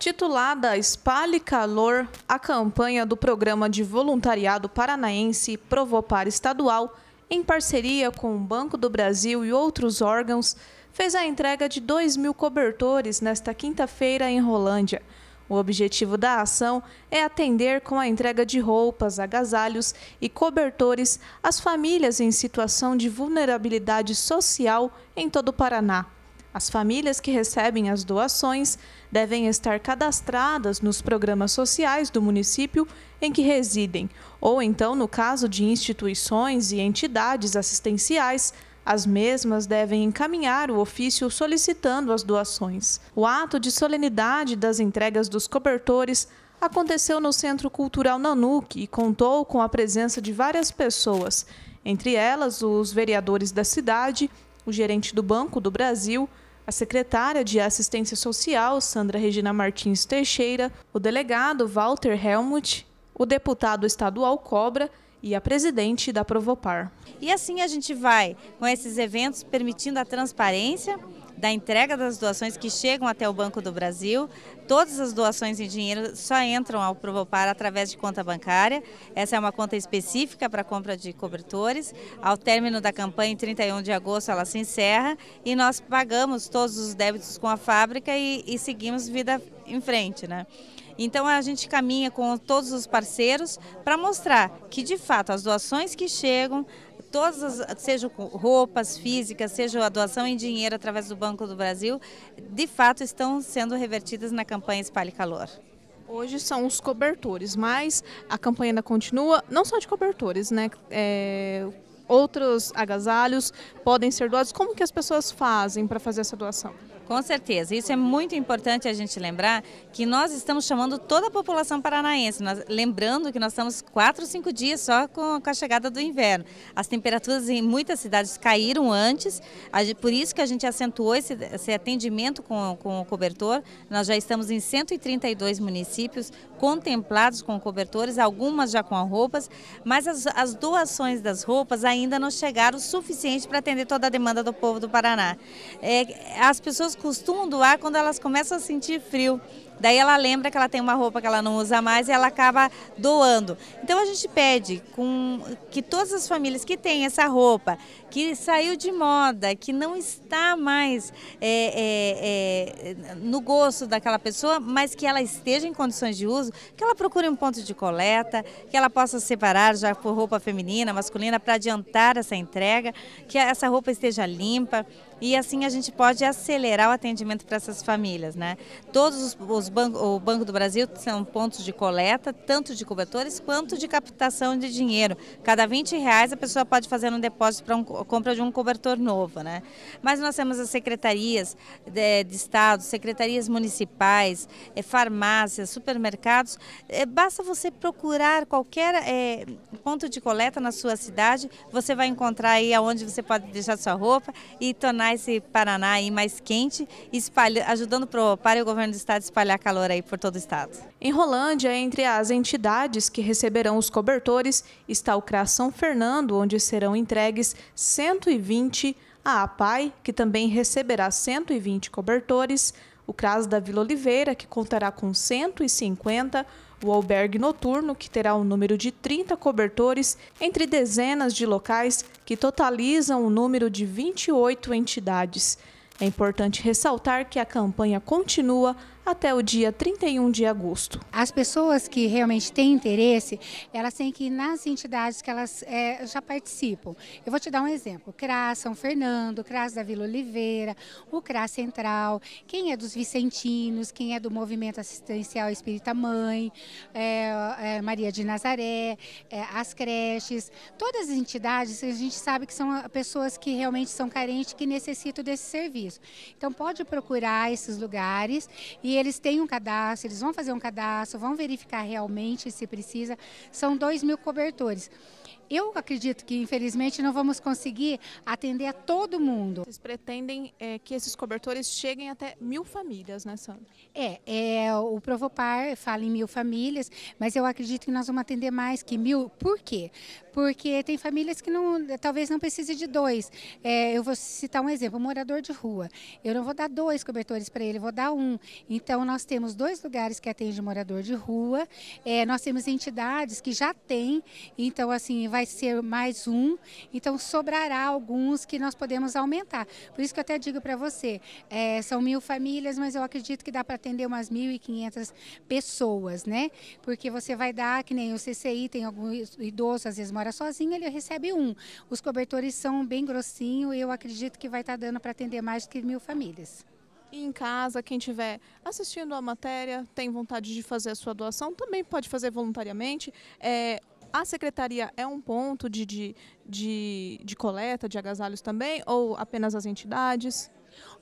Titulada Espalhe Calor, a campanha do Programa de Voluntariado Paranaense Provopar Estadual, em parceria com o Banco do Brasil e outros órgãos, fez a entrega de 2 mil cobertores nesta quinta-feira em Rolândia. O objetivo da ação é atender com a entrega de roupas, agasalhos e cobertores às famílias em situação de vulnerabilidade social em todo o Paraná. As famílias que recebem as doações devem estar cadastradas nos programas sociais do município em que residem, ou então, no caso de instituições e entidades assistenciais, as mesmas devem encaminhar o ofício solicitando as doações. O ato de solenidade das entregas dos cobertores aconteceu no Centro Cultural Nanuque e contou com a presença de várias pessoas, entre elas os vereadores da cidade o gerente do Banco do Brasil, a secretária de Assistência Social, Sandra Regina Martins Teixeira, o delegado Walter Helmut, o deputado estadual Cobra e a presidente da Provopar. E assim a gente vai com esses eventos permitindo a transparência da entrega das doações que chegam até o Banco do Brasil. Todas as doações em dinheiro só entram ao Provopar através de conta bancária. Essa é uma conta específica para compra de cobertores. Ao término da campanha, em 31 de agosto, ela se encerra e nós pagamos todos os débitos com a fábrica e, e seguimos vida em frente, né? Então a gente caminha com todos os parceiros para mostrar que de fato as doações que chegam, todas as, sejam roupas físicas, seja a doação em dinheiro através do Banco do Brasil, de fato estão sendo revertidas na campanha Espalhe Calor. Hoje são os cobertores, mas a campanha ainda continua, não só de cobertores, né? É, outros agasalhos podem ser doados. Como que as pessoas fazem para fazer essa doação? Com certeza, isso é muito importante a gente lembrar que nós estamos chamando toda a população paranaense, nós, lembrando que nós estamos quatro, cinco dias só com, com, a chegada do inverno. As temperaturas em muitas cidades caíram antes, a, por isso que a gente acentuou esse, esse atendimento com, com o cobertor. Nós já estamos em 132 municípios, contemplados com cobertores, algumas já com roupas, mas as, as doações das roupas ainda não chegaram o suficiente para atender toda a demanda do povo do Paraná. É, as pessoas costumam doar quando elas começam a sentir frio. Daí ela lembra que ela tem uma roupa que ela não usa mais e ela acaba doando. Então a gente pede com, que todas as famílias que têm essa roupa, que saiu de moda, que não está mais é, é, é, no gosto daquela pessoa, mas que ela esteja em condições de uso, que ela procure um ponto de coleta, que ela possa separar já por roupa feminina, masculina, para adiantar essa entrega, que essa roupa esteja limpa, e assim a gente pode acelerar o atendimento para essas famílias. Né? Todos os, os bancos, o Banco do Brasil são pontos de coleta, tanto de cobertores quanto de captação de dinheiro. Cada 20 reais a pessoa pode fazer um depósito para um, compra de um cobertor novo. Né? Mas nós temos as secretarias de, eh, de Estado, secretarias municipais, eh, farmácias, supermercados. Eh, basta você procurar qualquer ponto de coleta na sua cidade, você vai encontrar aí aonde você pode deixar sua roupa e tornar tornar esse Paraná aí mais quente, espalha, ajudando pro, para o governo do estado espalhar calor aí por todo o estado. Em Rolândia, entre as entidades que receberão os cobertores, está o CRA São Fernando, onde serão entregues 120 a APAI, que também receberá 120 cobertores, o CRAS da Vila Oliveira, que contará com 150 cobertores, o albergue noturno, que terá um número de 30 cobertores entre dezenas de locais que totalizam o um número de 28 entidades. É importante ressaltar que a campanha continua até o dia 31 de agosto. As pessoas que realmente têm interesse, elas têm que ir nas entidades que elas é, já participam. Eu vou te dar um exemplo: CRAS São Fernando, CRAS da Vila Oliveira, o CRAS Central, quem é dos Vicentinos, quem é do Movimento Assistencial Espírita Mãe, é, é, Maria de Nazaré, é, as creches, todas as entidades a gente sabe que são ah, pessoas que realmente são carentes, que necessitam desse serviço. Então pode procurar esses lugares e e eles têm um cadastro, eles vão fazer um cadastro, vão verificar realmente se precisa. São 2 mil cobertores eu acredito que, infelizmente, não vamos conseguir atender a todo mundo. Vocês pretendem é, que esses cobertores cheguem até mil famílias, né, Sandra? É, é o Provopar fala em mil famílias, mas eu acredito que nós vamos atender mais que mil. Por quê? Porque tem famílias que não, talvez não precise de dois. É, eu vou citar um exemplo, um morador de rua. Eu não vou dar dois cobertores para ele, vou dar um. Então, nós temos dois lugares que atendem morador de rua, é, nós temos entidades que já têm, então, assim, vai vai ser mais um, então sobrará alguns que nós podemos aumentar. Por isso que eu até digo para você, é, são mil famílias, mas eu acredito que dá para atender umas 1.500 pessoas, né? Porque você vai dar, que nem o CCI, tem algum idoso, às vezes mora sozinho, ele recebe um. Os cobertores são bem grossinhos e eu acredito que vai estar tá dando para atender mais que mil famílias. E em casa, quem estiver assistindo a matéria, tem vontade de fazer a sua doação, também pode fazer voluntariamente. É, a secretaria é um ponto de, de, de, de coleta de agasalhos também ou apenas as entidades?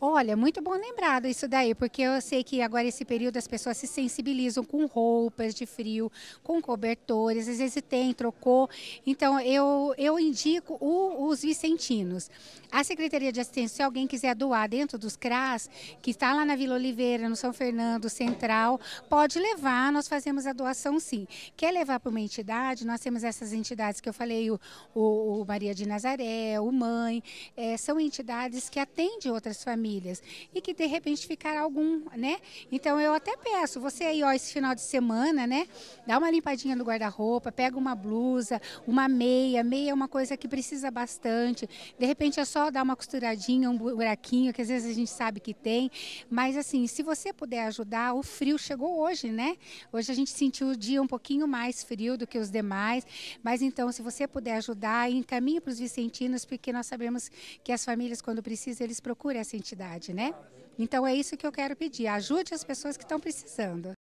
Olha, muito bom lembrado isso daí, porque eu sei que agora esse período as pessoas se sensibilizam com roupas de frio, com cobertores, às vezes tem, trocou. Então, eu, eu indico o, os vicentinos. A Secretaria de Assistência, se alguém quiser doar dentro dos CRAS, que está lá na Vila Oliveira, no São Fernando Central, pode levar, nós fazemos a doação sim. Quer levar para uma entidade? Nós temos essas entidades que eu falei, o, o Maria de Nazaré, o Mãe, é, são entidades que atendem outras famílias e que de repente ficar algum, né? Então eu até peço, você aí, ó, esse final de semana, né? Dá uma limpadinha no guarda-roupa, pega uma blusa, uma meia. Meia é uma coisa que precisa bastante. De repente é só dar uma costuradinha, um buraquinho, que às vezes a gente sabe que tem. Mas assim, se você puder ajudar, o frio chegou hoje, né? Hoje a gente sentiu o dia um pouquinho mais frio do que os demais. Mas então, se você puder ajudar, encaminhe para os vicentinos, porque nós sabemos que as famílias, quando precisam, eles procuram essa entidade, né? Então é isso que eu quero pedir, ajude as pessoas que estão precisando.